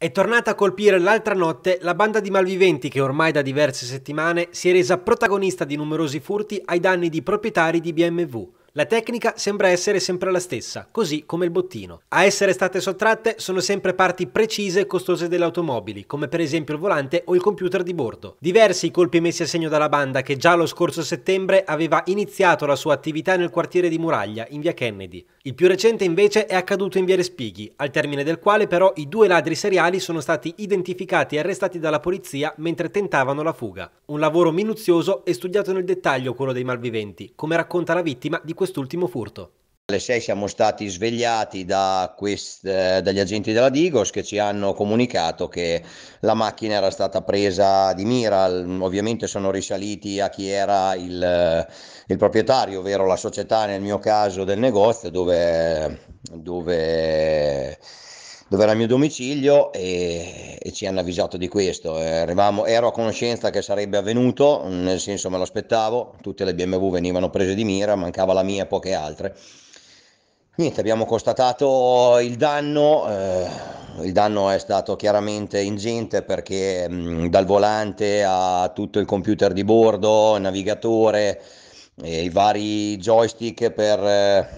È tornata a colpire l'altra notte la banda di malviventi che ormai da diverse settimane si è resa protagonista di numerosi furti ai danni di proprietari di BMW. La tecnica sembra essere sempre la stessa, così come il bottino. A essere state sottratte sono sempre parti precise e costose delle automobili, come per esempio il volante o il computer di bordo. Diversi i colpi messi a segno dalla banda che già lo scorso settembre aveva iniziato la sua attività nel quartiere di Muraglia, in via Kennedy. Il più recente invece è accaduto in via Respighi, al termine del quale però i due ladri seriali sono stati identificati e arrestati dalla polizia mentre tentavano la fuga. Un lavoro minuzioso e studiato nel dettaglio quello dei malviventi, come racconta la vittima di questo quest'ultimo furto. Alle 6 siamo stati svegliati da quest, eh, dagli agenti della Digos che ci hanno comunicato che la macchina era stata presa di mira. Ovviamente sono risaliti a chi era il, eh, il proprietario, ovvero la società nel mio caso del negozio dove, dove dove era il mio domicilio e, e ci hanno avvisato di questo. Eh, eravamo, ero a conoscenza che sarebbe avvenuto, nel senso me lo aspettavo, tutte le BMW venivano prese di mira, mancava la mia e poche altre. Niente, abbiamo constatato il danno, eh, il danno è stato chiaramente ingente perché mh, mm, dal volante a tutto il computer di bordo, il navigatore, eh, i vari joystick per eh,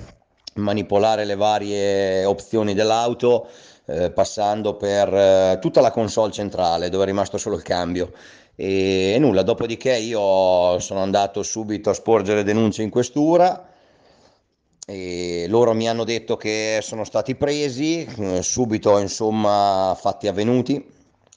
manipolare le varie opzioni dell'auto, eh, passando per eh, tutta la console centrale dove è rimasto solo il cambio. E, e, nulla, dopodiché io sono andato subito a sporgere denunce in questura. E loro mi hanno detto che sono stati presi, eh, subito insomma fatti avvenuti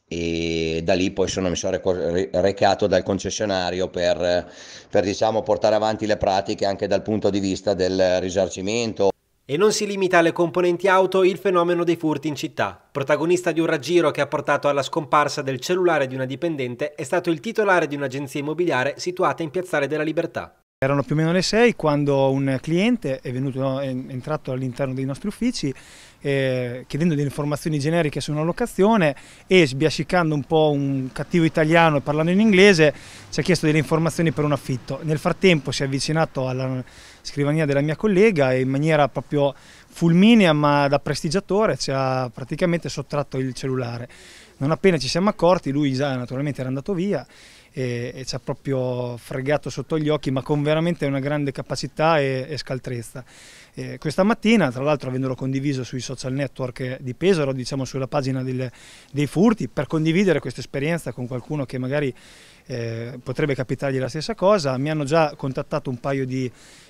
e da lì poi sono, mi sono recato dal concessionario per, per diciamo, portare avanti le pratiche anche dal punto di vista del risarcimento. E non si limita alle componenti auto il fenomeno dei furti in città. Protagonista di un raggiro che ha portato alla scomparsa del cellulare di una dipendente è stato il titolare di un'agenzia immobiliare situata in Piazzale della Libertà. Erano più o meno le 6 quando un cliente è, venuto, è entrato all'interno dei nostri uffici eh, chiedendo delle informazioni generiche su una locazione e sbiascicando un po' un cattivo italiano e parlando in inglese ci ha chiesto delle informazioni per un affitto. Nel frattempo si è avvicinato alla scrivania della mia collega e in maniera proprio fulminea ma da prestigiatore ci ha praticamente sottratto il cellulare. Non appena ci siamo accorti, lui già naturalmente era andato via e, e ci ha proprio fregato sotto gli occhi, ma con veramente una grande capacità e, e scaltrezza. E questa mattina, tra l'altro, avendolo condiviso sui social network di Pesaro, diciamo sulla pagina del, dei furti, per condividere questa esperienza con qualcuno che magari eh, potrebbe capitargli la stessa cosa. Mi hanno già contattato un paio di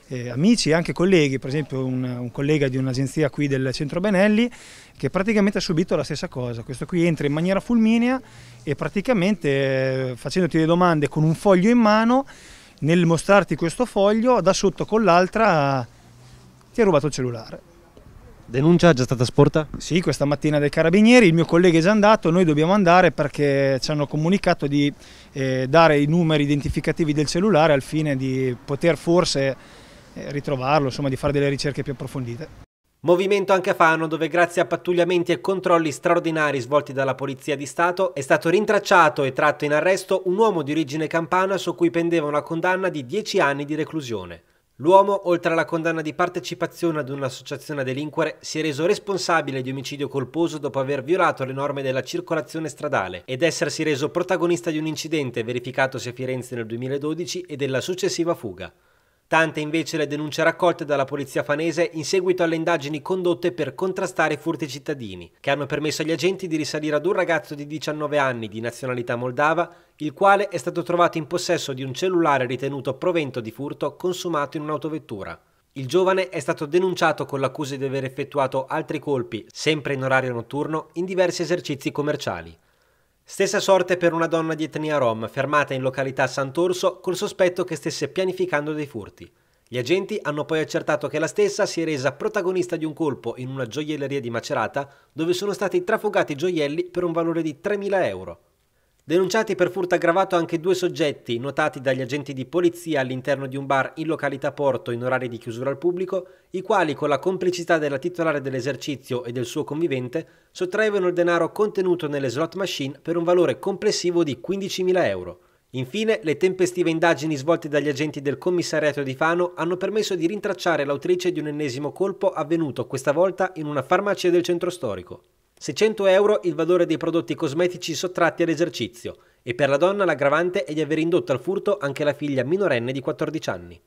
eh, amici e anche colleghi, per esempio un, un collega di un'agenzia qui del centro Benelli che praticamente ha subito la stessa cosa. Questo qui entra in maniera fulminea e praticamente eh, facendoti le domande con un foglio in mano, nel mostrarti questo foglio, da sotto con l'altra ti ha rubato il cellulare. Denuncia è già stata sporta? Sì, questa mattina dai carabinieri, il mio collega è già andato, noi dobbiamo andare perché ci hanno comunicato di eh, dare i numeri identificativi del cellulare al fine di poter forse eh, ritrovarlo, insomma di fare delle ricerche più approfondite. Movimento anche a Fano, dove grazie a pattugliamenti e controlli straordinari svolti dalla Polizia di Stato è stato rintracciato e tratto in arresto un uomo di origine campana su cui pendeva una condanna di 10 anni di reclusione. L'uomo, oltre alla condanna di partecipazione ad un'associazione a delinquere, si è reso responsabile di omicidio colposo dopo aver violato le norme della circolazione stradale ed essersi reso protagonista di un incidente verificatosi a Firenze nel 2012 e della successiva fuga. Tante invece le denunce raccolte dalla polizia fanese in seguito alle indagini condotte per contrastare i furti cittadini, che hanno permesso agli agenti di risalire ad un ragazzo di 19 anni di nazionalità moldava, il quale è stato trovato in possesso di un cellulare ritenuto provento di furto consumato in un'autovettura. Il giovane è stato denunciato con l'accusa di aver effettuato altri colpi, sempre in orario notturno, in diversi esercizi commerciali. Stessa sorte per una donna di etnia rom fermata in località Sant'Orso col sospetto che stesse pianificando dei furti. Gli agenti hanno poi accertato che la stessa si è resa protagonista di un colpo in una gioielleria di Macerata dove sono stati trafugati gioielli per un valore di 3.000 euro. Denunciati per furto aggravato anche due soggetti, notati dagli agenti di polizia all'interno di un bar in località Porto in orari di chiusura al pubblico, i quali con la complicità della titolare dell'esercizio e del suo convivente sottraevano il denaro contenuto nelle slot machine per un valore complessivo di 15.000 euro. Infine, le tempestive indagini svolte dagli agenti del commissariato di Fano hanno permesso di rintracciare l'autrice di un ennesimo colpo avvenuto questa volta in una farmacia del centro storico. 600 euro il valore dei prodotti cosmetici sottratti all'esercizio e per la donna l'aggravante è di aver indotto al furto anche la figlia minorenne di 14 anni.